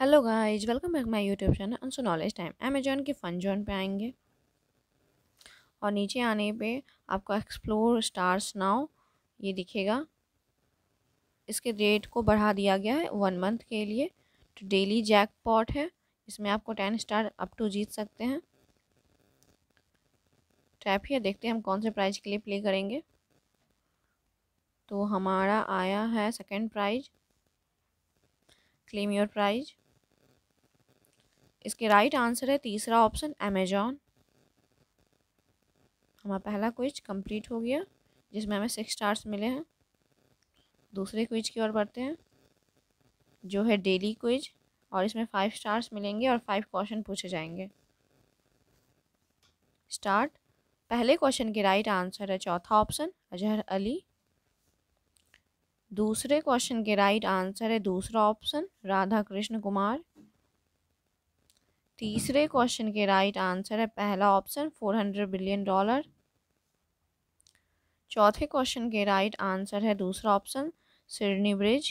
hello guys welcome back my YouTube channel अनसो knowledge time Amazon के fun zone पे आएंगे और नीचे आने पे आपको एक्सप्लोर स्टार्स नाउ ये दिखेगा इसके रेट को बढ़ा दिया गया है वन मंथ के लिए तो डेली पॉट है इसमें आपको टेन स्टार अप टू जीत सकते हैं टैप ही है देखते हैं हम कौन से प्राइज के लिए प्ले करेंगे तो हमारा आया है second prize claim your prize इसके राइट आंसर है तीसरा ऑप्शन अमेजॉन हमारा पहला क्विज कंप्लीट हो गया जिसमें हमें सिक्स स्टार्स मिले हैं दूसरे क्विज की ओर बढ़ते हैं जो है डेली क्विज और इसमें फाइव स्टार्स मिलेंगे और फाइव क्वेश्चन पूछे जाएंगे स्टार्ट पहले क्वेश्चन के राइट आंसर है चौथा ऑप्शन अजहर अली दूसरे क्वेश्चन के राइट आंसर है दूसरा ऑप्शन राधा कृष्ण कुमार तीसरे क्वेश्चन के राइट आंसर है पहला option four hundred billion dollar चौथे क्वेश्चन के राइट आंसर है दूसरा ऑप्शन सिडनी ब्रिज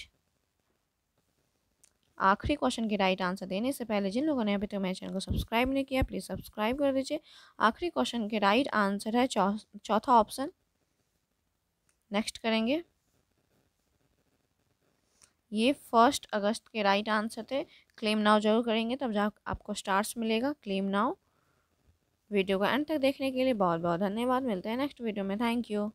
आखिरी क्वेश्चन के राइट आंसर देने से पहले जिन लोगों ने अभी तक तो मेरे चैनल को सब्सक्राइब नहीं किया प्लीज़ सब्सक्राइब कर दीजिए आखिरी क्वेश्चन के राइट आंसर है चौथा ऑप्शन नेक्स्ट करेंगे ये फर्स्ट अगस्त के राइट आंसर थे क्लेम नाव जरूर करेंगे तब जा आपको स्टार्स मिलेगा क्लेम नाव वीडियो को एंड तक देखने के लिए बहुत बहुत धन्यवाद मिलते हैं नेक्स्ट वीडियो में थैंक यू